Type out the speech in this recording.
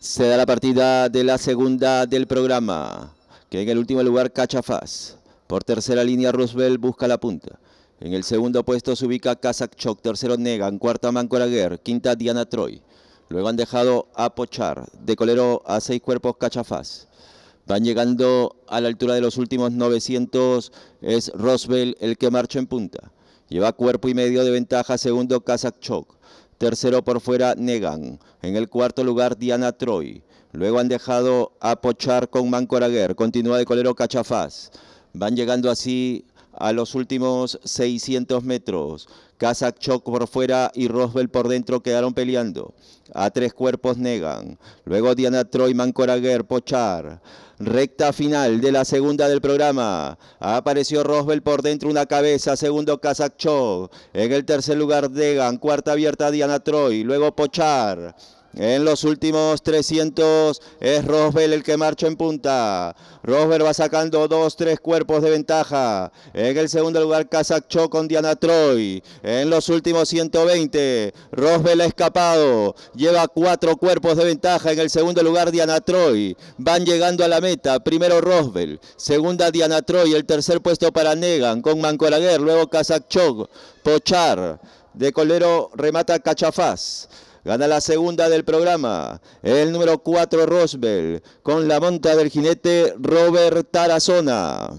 se da la partida de la segunda del programa, que en el último lugar Cachafaz. Por tercera línea Roosevelt busca la punta. En el segundo puesto se ubica Kazakchok, tercero Negan, cuarta Mancoraguer, quinta Diana Troy. Luego han dejado a Pochar, de colero a seis cuerpos Cachafaz. Van llegando a la altura de los últimos 900, es Roosevelt el que marcha en punta. Lleva cuerpo y medio de ventaja, segundo Kazakchok. Tercero por fuera, Negan. En el cuarto lugar, Diana Troy. Luego han dejado a Pochar con Mancoraguer. Continúa de colero Cachafaz. Van llegando así a los últimos 600 metros. Kazakchok por fuera y Roswell por dentro quedaron peleando. A tres cuerpos negan. Luego Diana Troy, Mancoraguer, Pochar. Recta final de la segunda del programa. Apareció Roswell por dentro una cabeza. Segundo Kazakchok. En el tercer lugar Degan. Cuarta abierta Diana Troy. Luego Pochar. En los últimos 300 es Roswell el que marcha en punta. Roswell va sacando dos, tres cuerpos de ventaja. En el segundo lugar Kazakchok con Diana Troy. En los últimos 120 Roswell ha escapado. Lleva cuatro cuerpos de ventaja. En el segundo lugar Diana Troy. Van llegando a la meta. Primero Roswell. Segunda Diana Troy. El tercer puesto para Negan con Mancolaguer. Luego Kazakchok. Pochar. De Colero remata Cachafaz. Gana la segunda del programa. El número 4, Roswell, con la monta del jinete Robert Tarazona.